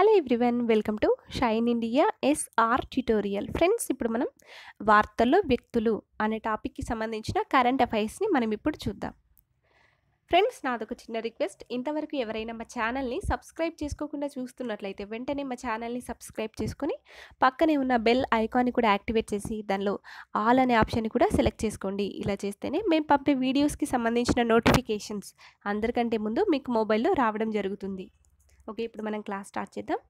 hello everyone welcome to Shine India SR tutorial friends ఇప్పుడు మనం వార్తల్లో వ్యక్తులు అనే టాపిక్కి సంబంధించిన కరెంట్ అఫైర్స్ని మనం ఇప్పుడు చూద్దాం ఫ్రెండ్స్ నాదొక చిన్న రిక్వెస్ట్ ఇంతవరకు ఎవరైనా మా ఛానల్ని సబ్స్క్రైబ్ చేసుకోకుండా చూస్తున్నట్లయితే వెంటనే మా ఛానల్ని సబ్స్క్రైబ్ చేసుకుని పక్కనే ఉన్న బెల్ ఐకాన్ని కూడా యాక్టివేట్ చేసి దానిలో ఆల్ అనే ఆప్షన్ని కూడా సెలెక్ట్ చేసుకోండి ఇలా చేస్తేనే మేము పంపే వీడియోస్కి సంబంధించిన నోటిఫికేషన్స్ అందరికంటే ముందు మీకు మొబైల్లో రావడం జరుగుతుంది ఓకే ఇప్పుడు మనం క్లాస్ స్టార్ట్ చేద్దాం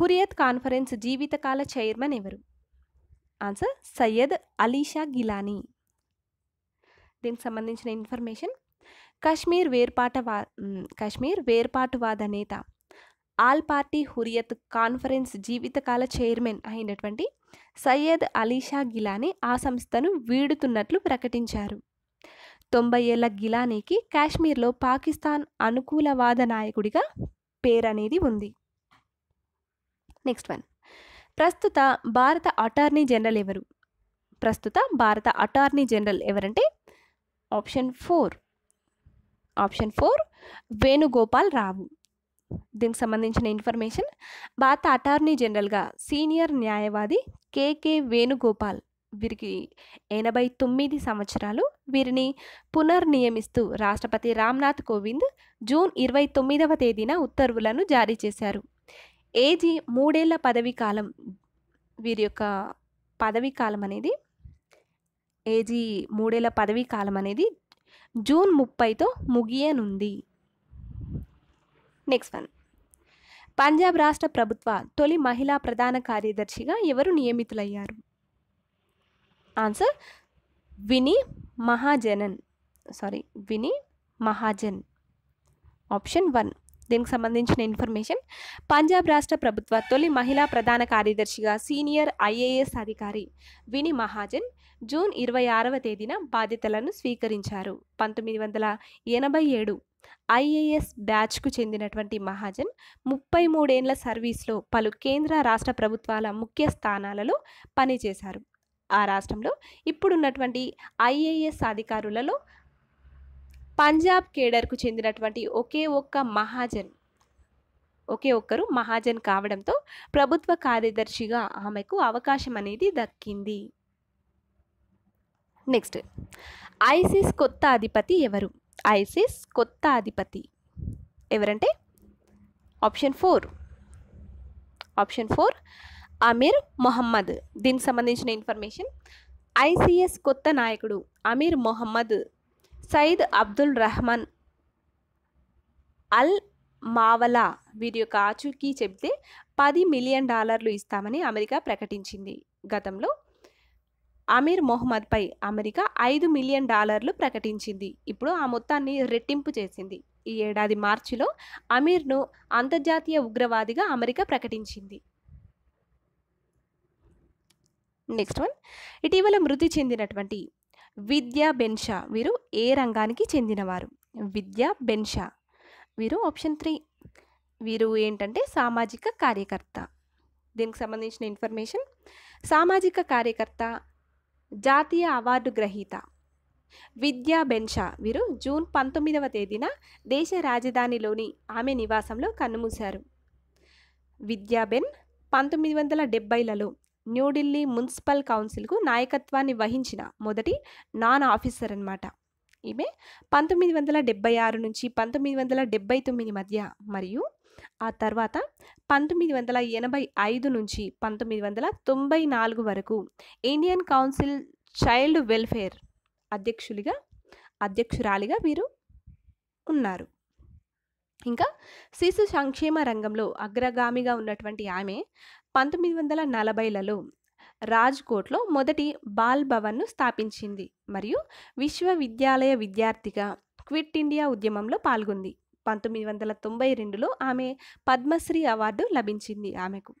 హురియత్ కాన్ఫరెన్స్ జీవితకాల చైర్మన్ ఎవరు ఆన్సర్ సయ్యద్ అలీషా గిలానీ దీనికి సంబంధించిన ఇన్ఫర్మేషన్ కశ్మీర్ వేర్పాట వా కశ్మీర్ వేర్పాటువాద నేత ఆల్ పార్టీ హురియత్ కాన్ఫరెన్స్ జీవితకాల చైర్మన్ అయినటువంటి సయ్యద్ అలీషా గిలానీ ఆ సంస్థను వీడుతున్నట్లు ప్రకటించారు తొంభై ఏళ్ల గిలానీకి కాశ్మీర్లో పాకిస్తాన్ అనుకూలవాద నాయకుడిగా పేరు అనేది ఉంది నెక్స్ట్ వన్ ప్రస్తుత భారత అటార్నీ జనరల్ ఎవరు ప్రస్తుత భారత అటార్నీ జనరల్ ఎవరంటే option four option four Venugopal Rao దీనికి సంబంధించిన ఇన్ఫర్మేషన్ భారత అటార్నీ జనరల్గా సీనియర్ న్యాయవాది కేకే వేణుగోపాల్ వీరికి ఎనభై తొమ్మిది సంవత్సరాలు వీరిని పునర్నియమిస్తూ రాష్ట్రపతి రామ్నాథ్ కోవింద్ జూన్ ఇరవై తొమ్మిదవ తేదీన ఉత్తర్వులను జారీ చేశారు ఏజీ మూడేళ్ల పదవీ కాలం వీరి యొక్క పదవీ కాలం అనేది ఏజీ మూడేళ్ల పదవీ కాలం అనేది జూన్ ముప్పైతో ముగియనుంది నెక్స్ట్ వన్ పంజాబ్ రాష్ట్ర ప్రభుత్వ తొలి మహిళా ప్రధాన కార్యదర్శిగా ఎవరు నియమితులయ్యారు ఆన్సర్ విని మహాజనన్ సారీ విని మహాజన్ ఆప్షన్ వన్ దీనికి సంబంధించిన ఇన్ఫర్మేషన్ పంజాబ్ రాష్ట్ర ప్రభుత్వ తొలి మహిళా ప్రధాన కార్యదర్శిగా సీనియర్ ఐఏఎస్ అధికారి విని మహాజన్ జూన్ ఇరవై ఆరవ తేదీన బాధ్యతలను స్వీకరించారు పంతొమ్మిది వందల ఎనభై ఏడు ఐఏఎస్ బ్యాచ్కు చెందినటువంటి మహాజన్ ముప్పై మూడేళ్ల సర్వీస్లో పలు కేంద్ర రాష్ట్ర ప్రభుత్వాల ముఖ్య స్థానాలలో పనిచేశారు ఆ రాష్ట్రంలో ఇప్పుడున్నటువంటి ఐఏఎస్ అధికారులలో పంజాబ్ కేడర్కు చెందినటువంటి ఒకే ఒక్క మహాజన్ ఒకే ఒక్కరు మహాజన్ కావడంతో ప్రభుత్వ కార్యదర్శిగా ఆమెకు అవకాశం అనేది దక్కింది నెక్స్ట్ ఐసిస్ కొత్త అధిపతి ఎవరు ఐసిస్ కొత్త అధిపతి ఎవరంటే option four option four Amir Mohammed దీనికి సంబంధించిన ఇన్ఫర్మేషన్ ఐసీఎస్ కొత్త నాయకుడు అమీర్ మొహమ్మద్ సయీద్ అబ్దుల్ రహమాన్ అల్ మావలా వీరి యొక్క ఆచూకీ చెబితే పది మిలియన్ డాలర్లు ఇస్తామని అమెరికా ప్రకటించింది గతంలో అమీర్ మొహమ్మద్పై అమెరికా ఐదు మిలియన్ డాలర్లు ప్రకటించింది ఇప్పుడు ఆ మొత్తాన్ని రెట్టింపు చేసింది ఈ ఏడాది మార్చిలో అమీర్ను అంతర్జాతీయ ఉగ్రవాదిగా అమెరికా ప్రకటించింది నెక్స్ట్ వన్ ఇటీవల మృతి చెందినటువంటి విద్యా బెన్షా వీరు ఏ రంగానికి చెందినవారు విద్యా బెన్షా వీరు ఆప్షన్ త్రీ వీరు ఏంటంటే సామాజిక కార్యకర్త దీనికి సంబంధించిన ఇన్ఫర్మేషన్ సామాజిక కార్యకర్త జాతీయ అవార్డు గ్రహీత విద్యా బెన్షా వీరు జూన్ పంతొమ్మిదవ తేదీన దేశ రాజధానిలోని ఆమె నివాసంలో కన్నుమూశారు విద్యాబెన్ పంతొమ్మిది వందల డెబ్బైలలో న్యూఢిల్లీ మున్సిపల్ కౌన్సిల్కు నాయకత్వాన్ని వహించిన మొదటి నాన్ ఆఫీసర్ అనమాట ఈమె పంతొమ్మిది వందల డెబ్బై ఆరు నుంచి పంతొమ్మిది వందల డెబ్బై తొమ్మిది మధ్య మరియు ఆ తర్వాత పంతొమ్మిది వందల ఎనభై ఐదు నుంచి పంతొమ్మిది వందల తొంభై నాలుగు వరకు ఇండియన్ కౌన్సిల్ చైల్డ్ వెల్ఫేర్ అధ్యక్షులుగా అధ్యక్షురాలిగా వీరు ఉన్నారు ఇంకా శిశు సంక్షేమ రంగంలో అగ్రగామిగా ఉన్నటువంటి ఆమె పంతొమ్మిది వందల నలభైలలో రాజ్కోట్లో మొదటి బాల్ భవన్ను స్థాపించింది మరియు విశ్వవిద్యాలయ విద్యార్థిగా క్విట్ ఇండియా ఉద్యమంలో పాల్గొంది పంతొమ్మిది వందల తొంభై రెండులో ఆమె పద్మశ్రీ అవార్డు లభించింది ఆమెకు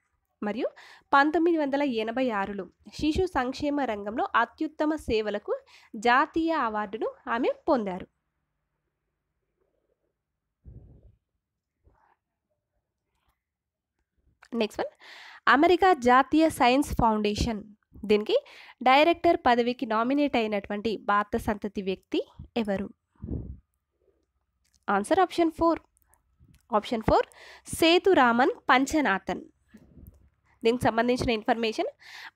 మరియు పంతొమ్మిది వందల ఎనభై ఆరులో శిశు సంక్షేమ రంగంలో అత్యుత్తమ సేవలకు జాతీయ అవార్డును ఆమె పొందారు నెక్స్ట్ వన్ అమెరికా జాతీయ సైన్స్ ఫౌండేషన్ దీనికి డైరెక్టర్ పదవికి నామినేట్ అయినటువంటి భారత సంతతి వ్యక్తి ఎవరు answer option four option four Sethuraman Panchanathan దీనికి సంబంధించిన ఇన్ఫర్మేషన్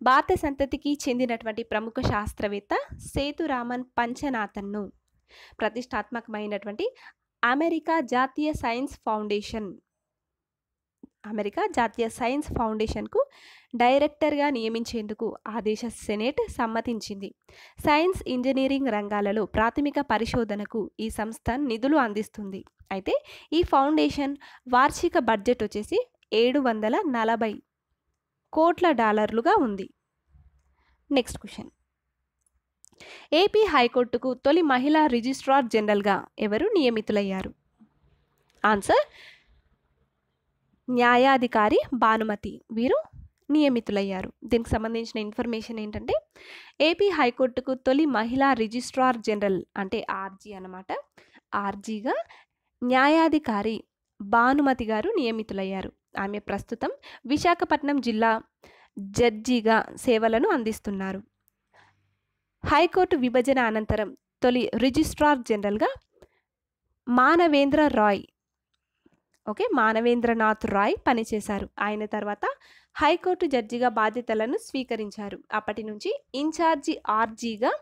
భారత సంతతికి చెందినటువంటి ప్రముఖ శాస్త్రవేత్త సేతురామన్ పంచనాథన్ను ప్రతిష్టాత్మకమైనటువంటి అమెరికా జాతీయ సైన్స్ ఫౌండేషన్ అమెరికా జాతీయ సైన్స్ ఫౌండేషన్కు డైరెక్టర్గా నియమించేందుకు ఆ దేశ సెనేట్ సమ్మతించింది సైన్స్ ఇంజనీరింగ్ రంగాలలో ప్రాథమిక పరిశోధనకు ఈ సంస్థ నిధులు అందిస్తుంది అయితే ఈ ఫౌండేషన్ వార్షిక బడ్జెట్ వచ్చేసి ఏడు వందల నలభై కోట్ల డాలర్లుగా ఉంది నెక్స్ట్ క్వశ్చన్ ఏపీ హైకోర్టుకు తొలి మహిళా రిజిస్ట్రార్ జనరల్గా ఎవరు నియమితులయ్యారు ఆన్సర్ న్యాయాధికారి భానుమతి వీరు నియమితులయ్యారు దీనికి సంబంధించిన ఇన్ఫర్మేషన్ ఏంటంటే ఏపీ హైకోర్టుకు తొలి మహిళా రిజిస్ట్రార్ జనరల్ అంటే ఆర్జీ అనమాట ఆర్జీగా న్యాయాధికారి భానుమతి గారు నియమితులయ్యారు ఆమె ప్రస్తుతం విశాఖపట్నం జిల్లా జడ్జిగా సేవలను అందిస్తున్నారు హైకోర్టు విభజన అనంతరం తొలి రిజిస్ట్రార్ జనరల్గా మానవేంద్ర రాయ్ ఓకే మానవేంద్రనాథ్ రాయ్ పనిచేశారు ఆయన తర్వాత హైకోర్టు జడ్జిగా బాధ్యతలను స్వీకరించారు అప్పటి నుంచి ఇన్ఛార్జి ఆర్జీగా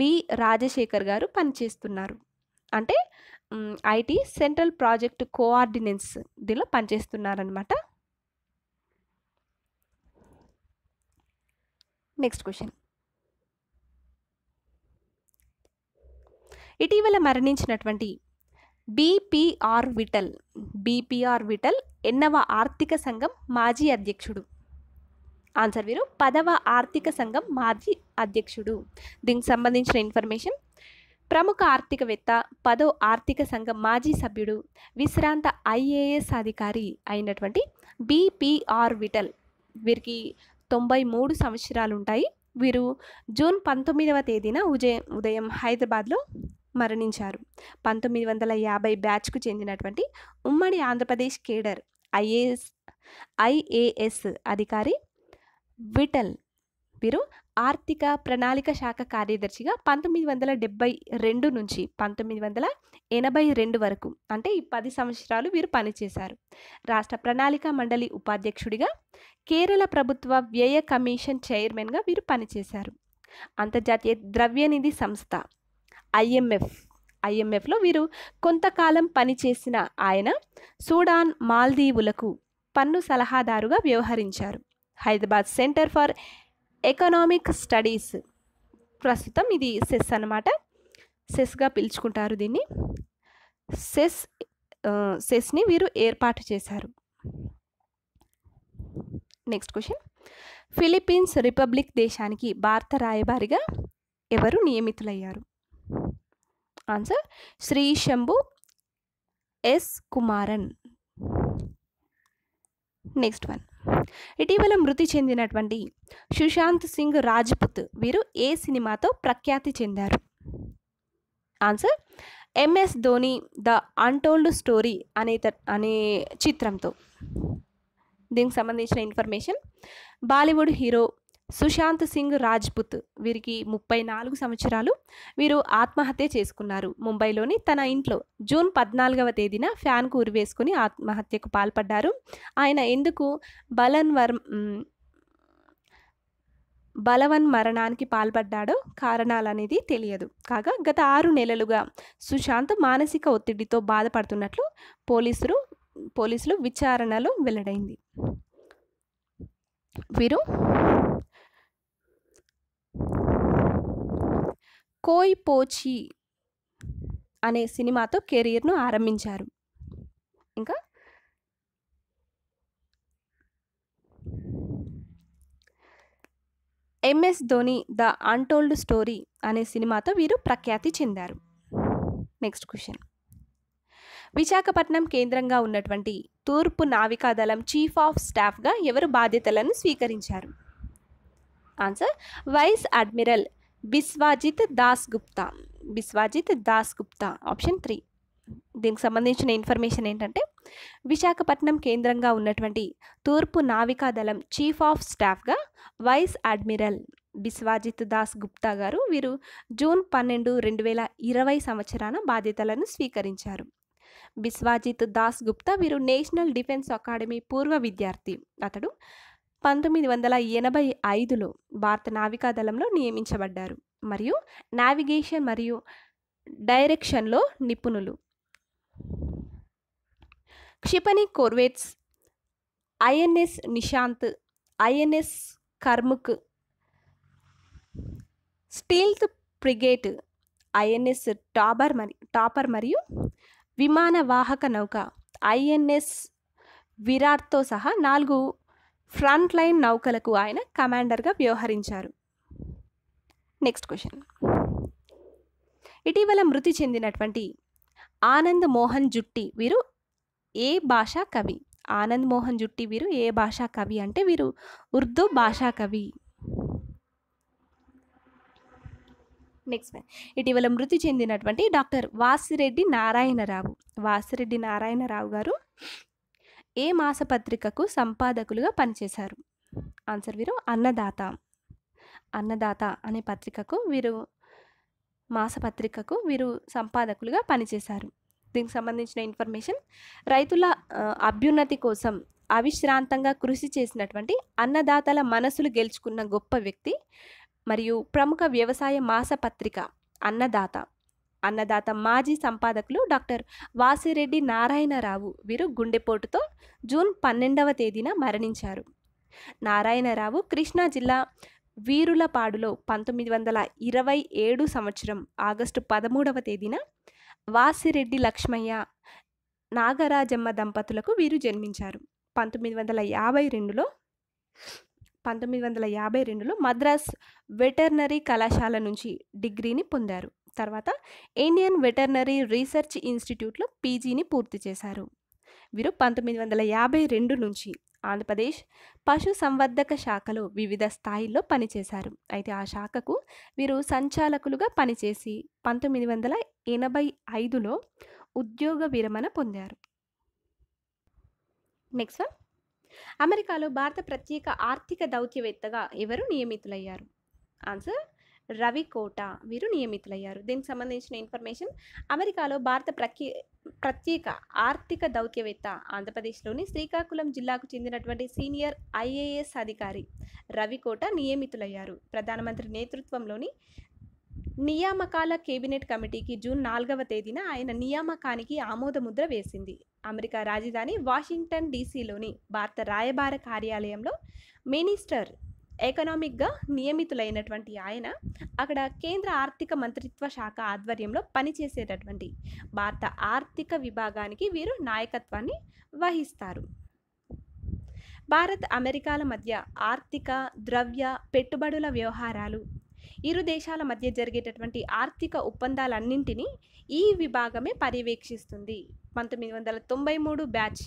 బి రాజశేఖర్ గారు పనిచేస్తున్నారు అంటే ఐటీ సెంట్రల్ ప్రాజెక్ట్ కోఆర్డినెన్స్ దీనిలో పనిచేస్తున్నారనమాట నెక్స్ట్ క్వశ్చన్ ఇటీవల మరణించినటువంటి బీపీఆర్ విటల్ బీపీఆర్ విటల్ ఎన్నవ ఆర్థిక సంఘం మాజీ అధ్యక్షుడు ఆన్సర్ వీరు పదవ ఆర్థిక సంఘం మాజీ అధ్యక్షుడు దీనికి సంబంధించిన ఇన్ఫర్మేషన్ ప్రముఖ ఆర్థికవేత్త పదో ఆర్థిక సంఘం మాజీ సభ్యుడు విశ్రాంత ఐఏఎస్ అధికారి అయినటువంటి బీపీఆర్ విటల్ వీరికి తొంభై మూడు సంవత్సరాలు ఉంటాయి వీరు జూన్ పంతొమ్మిదవ తేదీన ఉదయం ఉదయం హైదరాబాద్లో మరణించారు పంతొమ్మిది వందల యాభై బ్యాచ్కు చెందినటువంటి ఉమ్మడి ఆంధ్రప్రదేశ్ కేడర్ ఐఏఎస్ ఐఏఎస్ అధికారి విటల్ వీరు ఆర్థిక ప్రణాళిక శాఖ కార్యదర్శిగా పంతొమ్మిది వందల డెబ్బై రెండు నుంచి పంతొమ్మిది వందల ఎనభై రెండు వరకు అంటే ఈ పది సంవత్సరాలు వీరు పనిచేశారు రాష్ట్ర ప్రణాళిక మండలి ఉపాధ్యక్షుడిగా కేరళ ప్రభుత్వ వ్యయ కమిషన్ చైర్మన్గా వీరు పనిచేశారు అంతర్జాతీయ ద్రవ్యనిధి సంస్థ ఐఎంఎఫ్ ఐఎంఎఫ్లో వీరు కొంతకాలం పనిచేసిన ఆయన సూడాన్ మాల్దీవులకు పన్ను సలహాదారుగా వ్యవహరించారు Hyderabad centre for economic studies ప్రస్తుతం ఇది సెస్ అనమాట సెస్గా పిలుచుకుంటారు దీన్ని సెస్ సెస్ని వీరు ఏర్పాటు చేశారు నెక్స్ట్ క్వశ్చన్ ఫిలిప్పీన్స్ రిపబ్లిక్ దేశానికి భారత రాయబారిగా ఎవరు నియమితులయ్యారు answer Shri Shambhu S Kumaran next one ఇటీవల మృతి చెందినటువంటి సుశాంత్ సింగ్ రాజ్పుత్ వీరు ఏ సినిమాతో ప్రఖ్యాతి చెందారు answer MS Dhoni the untold story అనే అనే చిత్రంతో దీనికి సంబంధించిన information Bollywood hero Sushant Singh Rajput వీరికి ముప్పై నాలుగు సంవత్సరాలు వీరు ఆత్మహత్య చేసుకున్నారు ముంబైలోని తన ఇంట్లో జూన్ పద్నాలుగవ తేదీన ఫ్యాన్కు ఉరివేసుకుని ఆత్మహత్యకు పాల్పడ్డారు ఆయన ఎందుకు బలన్ వర్ బలవన్ మరణానికి పాల్పడ్డాడో కారణాలనేది తెలియదు కాగా గత ఆరు నెలలుగా సుశాంత్ మానసిక ఒత్తిడితో బాధపడుతున్నట్లు పోలీసులు పోలీసులు విచారణలో వెల్లడైంది వీరు కోయ్ పోచి అనే సినిమాతో కెరీర్ను ఆరంభించారు ఇంకా MS Dhoni the untold story అనే సినిమాతో వీరు ప్రఖ్యాతి చెందారు నెక్స్ట్ క్వశ్చన్ విశాఖపట్నం కేంద్రంగా ఉన్నటువంటి తూర్పు నావికాదళం చీఫ్ ఆఫ్ స్టాఫ్గా ఎవరు బాధ్యతలను స్వీకరించారు answer vice admiral Biswajit Das Gupta Biswajit Das Gupta option three దీనికి సంబంధించిన ఇన్ఫర్మేషన్ ఏంటంటే విశాఖపట్నం కేంద్రంగా ఉన్నటువంటి తూర్పు నావికాదళం చీఫ్ ఆఫ్ స్టాఫ్గా వైస్ అడ్మిరల్ బిస్వాజిత్ దాస్ గుప్తా గారు వీరు జూన్ పన్నెండు రెండు వేల ఇరవై సంవత్సరాన బాధ్యతలను స్వీకరించారు బిస్వాజిత్ దాస్ గుప్తా వీరు నేషనల్ డిఫెన్స్ అకాడమీ పూర్వ విద్యార్థి అతడు పంతొమ్మిది వందల ఎనభై ఐదులో భారత నావికాదళంలో నియమించబడ్డారు మరియు నావిగేషన్ మరియు డైరెక్షన్లో నిపుణులు క్షిపణి corvettes INS Nishant INS Karmuk stealth frigate INS Tabar మరి టాపర్ మరియు విమాన వాహక నౌక ఐఎన్ఎస్ విరాట్తో సహా నాలుగు ఫ్రంట్ లైన్ నౌకలకు ఆయన కమాండర్గా వ్యవహరించారు నెక్స్ట్ క్వశ్చన్ ఇటీవల మృతి చెందినటువంటి ఆనంద్ మోహన్ జుట్టి వీరు ఏ భాషా కవి ఆనంద్ మోహన్ జుట్టి వీరు ఏ భాషా కవి అంటే వీరు ఉర్దూ భాషా కవి నెక్స్ట్ ఇటీవల మృతి చెందినటువంటి డాక్టర్ వాసిరెడ్డి నారాయణరావు వాసిరెడ్డి నారాయణరావు గారు ఏ మాసపత్రికకు సంపాదకులుగా పనిచేశారు ఆన్సర్ వీరు అన్నదాత అన్నదాత అనే పత్రికకు వీరు మాసపత్రికకు వీరు సంపాదకులుగా పనిచేశారు దీనికి సంబంధించిన ఇన్ఫర్మేషన్ రైతుల అభ్యున్నతి కోసం అవిశ్రాంతంగా కృషి చేసినటువంటి అన్నదాతల మనసులు గెలుచుకున్న గొప్ప వ్యక్తి మరియు ప్రముఖ వ్యవసాయ మాసపత్రిక అన్నదాత అన్నదాత మాజీ సంపాదకులు డాక్టర్ వాసిరెడ్డి నారాయణరావు వీరు గుండెపోటుతో జూన్ పన్నెండవ తేదీన మరణించారు నారాయణరావు కృష్ణా జిల్లా వీరులపాడులో పంతొమ్మిది వందల ఇరవై ఏడు సంవత్సరం ఆగస్టు పదమూడవ తేదీన వాసిరెడ్డి లక్ష్మయ్య నాగరాజమ్మ దంపతులకు వీరు జన్మించారు పంతొమ్మిది వందల యాభై రెండులో పంతొమ్మిది వందల యాభై రెండులో మద్రాస్ వెటర్నరీ కళాశాల నుంచి డిగ్రీని పొందారు తర్వాత ఇండియన్ వెటర్నరీ రీసెర్చ్ ఇన్స్టిట్యూట్లో పీజీని పూర్తి చేశారు వీరు పంతొమ్మిది వందల యాభై రెండు నుంచి ఆంధ్రప్రదేశ్ పశు సంవర్ధక శాఖలో వివిధ స్థాయిల్లో పనిచేశారు అయితే ఆ శాఖకు వీరు సంచాలకులుగా పనిచేసి పంతొమ్మిది వందల ఎనభై ఐదులో ఉద్యోగ విరమణ పొందారు నెక్స్ట్ వన్ అమెరికాలో భారత ప్రత్యేక ఆర్థిక దౌత్యవేత్తగా ఎవరు నియమితులయ్యారు ఆన్సర్ రవికోట వీరు నియమితులయ్యారు దీనికి సంబంధించిన ఇన్ఫర్మేషన్ అమెరికాలో భారత ప్రఖ్య ప్రత్యేక ఆర్థిక దౌత్యవేత్త ఆంధ్రప్రదేశ్లోని శ్రీకాకుళం జిల్లాకు చెందినటువంటి సీనియర్ ఐఏఎస్ అధికారి రవికోట నియమితులయ్యారు ప్రధానమంత్రి నేతృత్వంలోని నియామకాల కేబినెట్ కమిటీకి జూన్ నాలుగవ తేదీన ఆయన నియామకానికి ఆమోదముద్ర వేసింది అమెరికా రాజధాని వాషింగ్టన్ డీసీలోని భారత రాయబార కార్యాలయంలో మినిస్టర్ ఎకనామిక్గా నియమితులైనటువంటి ఆయన అక్కడ కేంద్ర ఆర్థిక మంత్రిత్వ శాఖ ఆధ్వర్యంలో పనిచేసేటటువంటి భారత ఆర్థిక విభాగానికి వీరు నాయకత్వాన్ని వహిస్తారు భారత్ అమెరికాల మధ్య ఆర్థిక ద్రవ్య పెట్టుబడుల వ్యవహారాలు ఇరు దేశాల మధ్య జరిగేటటువంటి ఆర్థిక ఒప్పందాలన్నింటినీ ఈ విభాగమే పర్యవేక్షిస్తుంది పంతొమ్మిది వందల తొంభై మూడు బ్యాచ్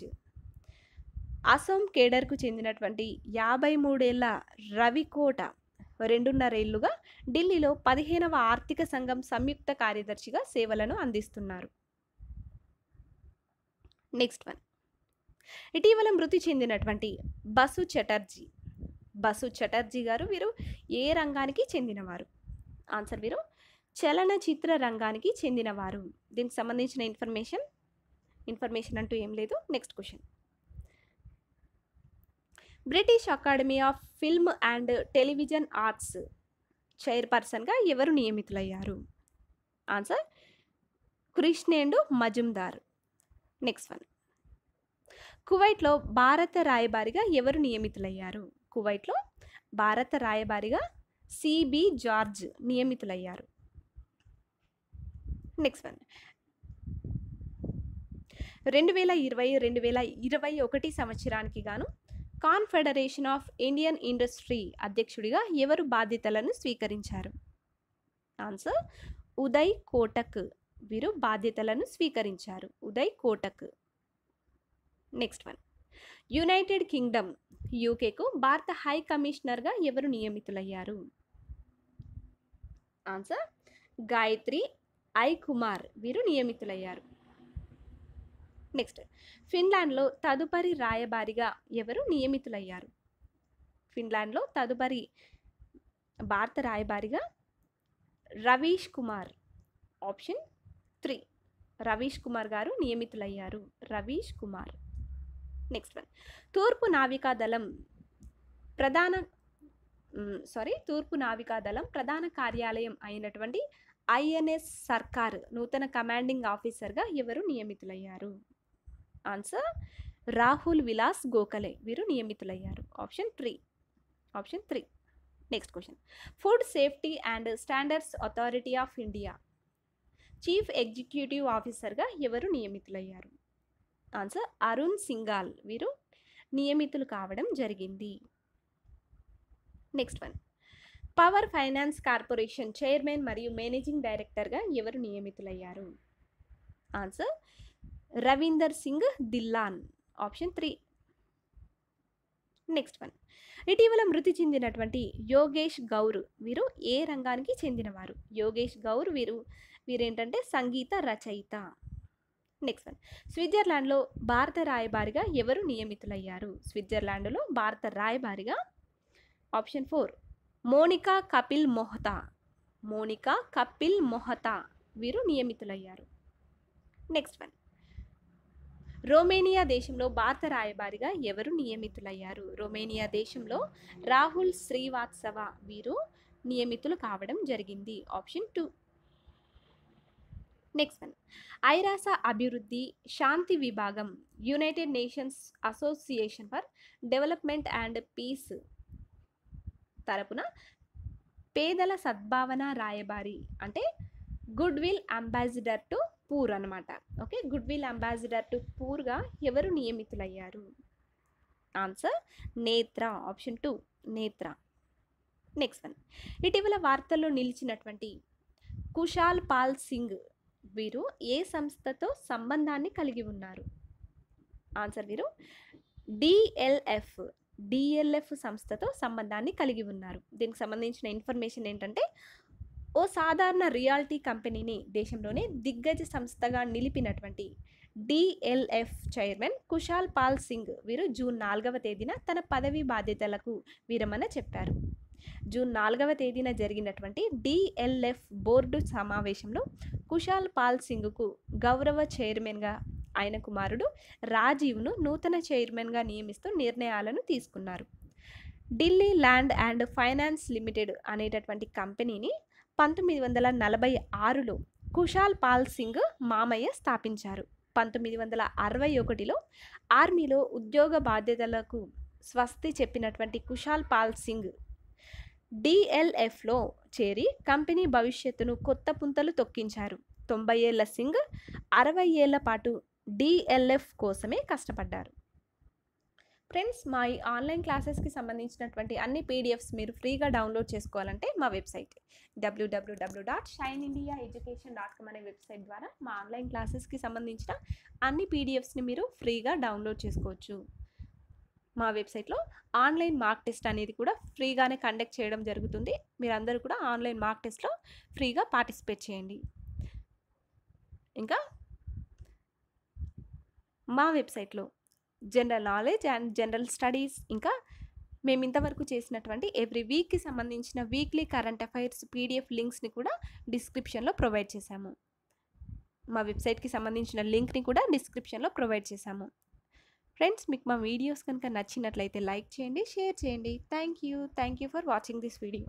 అసోం కేడర్కు చెందినటువంటి యాభై మూడేళ్ల రవికోట రెండున్నర ఏళ్లుగా ఢిల్లీలో పదిహేనవ ఆర్థిక సంఘం సంయుక్త కార్యదర్శిగా సేవలను అందిస్తున్నారు నెక్స్ట్ వన్ ఇటీవల మృతి చెందినటువంటి బసు చటర్జీ బసు చటర్జీ గారు వీరు ఏ రంగానికి చెందినవారు ఆన్సర్ వీరు చలనచిత్ర రంగానికి చెందినవారు దీనికి సంబంధించిన ఇన్ఫర్మేషన్ ఇన్ఫర్మేషన్ అంటూ ఏం లేదు next question British academy of film and television arts చైర్పర్సన్గా ఎవరు నియమితులయ్యారు answer Krishnendu Majumdar next one కువైట్లో భారత రాయబారిగా ఎవరు నియమితులయ్యారు కువైట్లో భారత రాయబారిగా సిబి జార్జ్ నియమితులయ్యారు నెక్స్ట్ వన్ రెండు వేల ఇరవై రెండు వేల ఇరవై ఒకటి సంవత్సరానికి గాను కాన్ఫెడరేషన్ ఆఫ్ ఇండియన్ ఇండస్ట్రీ అధ్యక్షుడిగా ఎవరు బాధ్యతలను స్వీకరించారు ఆన్సర్ ఉదయ్ కోటక్ వీరు బాధ్యతలను స్వీకరించారు Uday Kotak next one United Kingdom యూకేకు భారత హై కమిషనర్గా ఎవరు నియమితులయ్యారు ఆన్సర్ గాయత్రి ఐ కుమార్ వీరు నియమితులయ్యారు నెక్స్ట్ ఫిన్లాండ్లో తదుపరి రాయబారిగా ఎవరు నియమితులయ్యారు ఫిన్లాండ్లో తదుపరి భారత రాయబారిగా రవీష్ కుమార్ ఆప్షన్ త్రీ రవీష్ కుమార్ గారు నియమితులయ్యారు రవీష్ కుమార్ నెక్స్ట్ వన్ తూర్పు నావికాదళం ప్రధాన సారీ తూర్పు నావికాదళం ప్రధాన కార్యాలయం అయినటువంటి ఐఎన్ఎస్ సర్కార్ నూతన కమాండింగ్ ఆఫీసర్గా ఎవరు నియమితులయ్యారు ఆన్సర్ రాహుల్ విలాస్ గోఖలే వీరు నియమితులయ్యారు option three option three next question food safety and standards authority of India chief executive ఆఫీసర్గా ఎవరు నియమితులయ్యారు ఆన్సర్ అరుణ్ సింగాల్ వీరు నియమితులు కావడం జరిగింది next one power finance corporation chairman మరియు మేనేజింగ్ డైరెక్టర్గా ఎవరు నియమితులయ్యారు answer Ravinder Singh Dhillon option three next one ఇటీవల మృతి చెందినటువంటి యోగేష్ గౌర్ వీరు ఏ రంగానికి చెందినవారు యోగేష్ గౌర్ వీరు వీరేంటంటే సంగీత రచయిత నెక్స్ట్ వన్ స్విట్జర్లాండ్లో భారత రాయబారిగా ఎవరు నియమితులయ్యారు స్విట్జర్లాండ్లో భారత రాయబారిగా ఆప్షన్ ఫోర్ మోనికా కపిల్ మొహతా మోనికా కపిల్ మొహతా వీరు నియమితులయ్యారు నెక్స్ట్ వన్ రోమేనియా దేశంలో భారత రాయబారిగా ఎవరు నియమితులయ్యారు రోమేనియా దేశంలో రాహుల్ శ్రీవాత్సవ వీరు నియమితులు కావడం జరిగింది ఆప్షన్ టూ నెక్స్ట్ వన్ ఐరాస అభివృద్ధి శాంతి విభాగం United Nations association for development and peace తరపున పేదల సద్భావన రాయబారి అంటే goodwill ambassador to poor అనమాట okay goodwill ambassador to పూర్గా ఎవరు నియమితులయ్యారు answer Netra option two Netra next one ఇటీవల వార్తల్లో నిలిచినటువంటి కుషాల్ పాల్ సింగ్ వీరు ఏ సంస్థతో సంబంధాన్ని కలిగి ఉన్నారు ఆన్సర్ వీరు డిఎల్ఎఫ్ డిఎల్ఎఫ్ సంస్థతో సంబంధాన్ని కలిగి ఉన్నారు దీనికి సంబంధించిన ఇన్ఫర్మేషన్ ఏంటంటే ఓ సాధారణ రియాలిటీ కంపెనీని దేశంలోనే దిగ్గజ సంస్థగా నిలిపినటువంటి డిఎల్ఎఫ్ చైర్మన్ కుషాల్ పాల్ సింగ్ వీరు జూన్ నాలుగవ తేదీన తన పదవి బాధ్యతలకు విరమణ చెప్పారు జూన్ నాలుగవ తేదీన జరిగినటువంటి డిఎల్ఎఫ్ బోర్డు సమావేశంలో కుషాల్ పాల్ సింగ్కు గౌరవ చైర్మన్గా ఆయన కుమారుడు రాజీవ్ను నూతన చైర్మన్గా నియమిస్తూ నిర్ణయాలను తీసుకున్నారు Delhi land and finance limited అనేటటువంటి కంపెనీని పంతొమ్మిది వందల నలభై ఆరులో కుషాల్ పాల్ సింగ్ మామయ్య స్థాపించారు పంతొమ్మిది వందల అరవై ఒకటిలో ఆర్మీలో ఉద్యోగ బాధ్యతలకు స్వస్తి చెప్పినటువంటి కుషాల్ పాల్ సింగ్ డిఎల్ఎఫ్లో చేరి కంపెనీ భవిష్యత్తును కొత్త పుంతలు తొక్కించారు తొంభై ఏళ్ల సింగ్ అరవై ఏళ్ల పాటు డిఎల్ఎఫ్ కోసమే కష్టపడ్డారు ఫ్రెండ్స్ మా ఈ ఆన్లైన్ క్లాసెస్కి సంబంధించినటువంటి అన్ని పీడిఎఫ్స్ మీరు ఫ్రీగా డౌన్లోడ్ చేసుకోవాలంటే మా website WWW dot Shine India education dot com అనే వెబ్సైట్ ద్వారా మా ఆన్లైన్ క్లాసెస్కి సంబంధించిన అన్ని పీడిఎఫ్స్ని మీరు ఫ్రీగా డౌన్లోడ్ చేసుకోవచ్చు మా వెబ్సైట్లో ఆన్లైన్ మార్క్ టెస్ట్ అనేది కూడా ఫ్రీగానే కండక్ట్ చేయడం జరుగుతుంది మీరందరూ కూడా ఆన్లైన్ మార్క్ టెస్ట్లో ఫ్రీగా పార్టిసిపేట్ చేయండి ఇంకా మా వెబ్సైట్లో general knowledge and general studies ఇంకా మేము ఇంతవరకు చేసినటువంటి ఎవ్రీ వీక్కి సంబంధించిన వీక్లీ కరెంట్ అఫైర్స్ పీడిఎఫ్ లింక్స్ని కూడా డిస్క్రిప్షన్లో ప్రొవైడ్ చేశాము మా వెబ్సైట్కి సంబంధించిన లింక్ని కూడా డిస్క్రిప్షన్లో ప్రొవైడ్ చేశాము ఫ్రెండ్స్ మీకు మా వీడియోస్ కనుక నచ్చినట్లయితే లైక్ చేయండి షేర్ చేయండి thank you thank you for watching this video